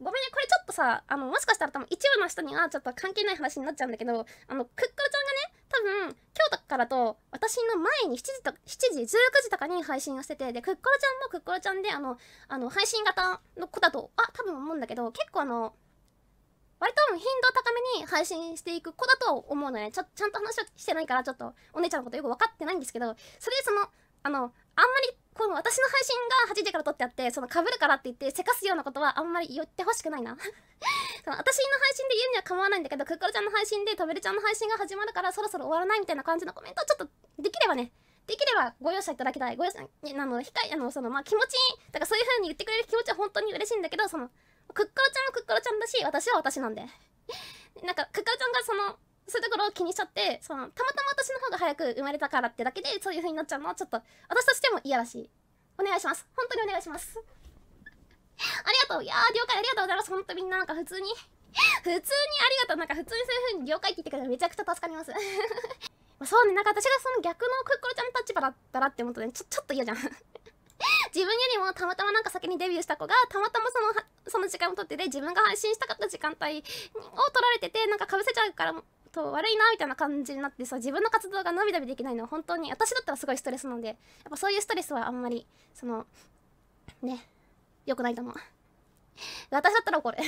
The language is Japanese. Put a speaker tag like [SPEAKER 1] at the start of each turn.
[SPEAKER 1] ごめんね、これちょっとさ、あの、もしかしたら多分一部の人にはちょっと関係ない話になっちゃうんだけど、あの、クックルちゃんがね、多分、今日からと、私の前に7時と、7時、19時とかに配信をしてて、で、クックルちゃんもクックルちゃんで、あの、あの、配信型の子だと、あ、多分思うんだけど、結構あの、割と頻度高めに配信していく子だと思うのね。ちゃ、ちゃんと話をしてないから、ちょっと、お姉ちゃんのことよく分かってないんですけど、それでその、あの、あんまりこの私の配信が8時から撮ってあってその被るからって言ってせかすようなことはあんまり言ってほしくないな その私の配信で言うには構わないんだけどクッコロちゃんの配信でとべるちゃんの配信が始まるからそろそろ終わらないみたいな感じのコメントをちょっとできればねできればご容赦いただきたいご容赦なの控えあのそのまあ気持ちだからそういう風に言ってくれる気持ちは本当に嬉しいんだけどそのクッコロちゃんはクッコロちゃんだし私は私なんでなんかクッコロちゃんがそのそういうところを気にしちゃってそのたまたま私の方が早く生まれたからってだけでそういう風になっちゃうのはちょっと私としても嫌だしお願いします本当にお願いしますありがとういやー了解ありがとうございます本当みんななんか普通に普通にありがとうなんか普通にそういう風に了解って言ってくれたらめちゃくちゃ助かります まそうねなんか私がその逆のクッコロちゃんの立場だったらって思うとねちょちょっと嫌じゃん 自分よりもたまたまなんか先にデビューした子がたまたまそのその時間を取ってて自分が配信したかった時間帯を取られててなんかかぶせちゃうからそう悪いなみたいな感じになってさ自分の活動が伸び伸びできないのは本当に私だったらすごいストレスなんでやっぱそういうストレスはあんまりそのね良くないと思う私だったら怒る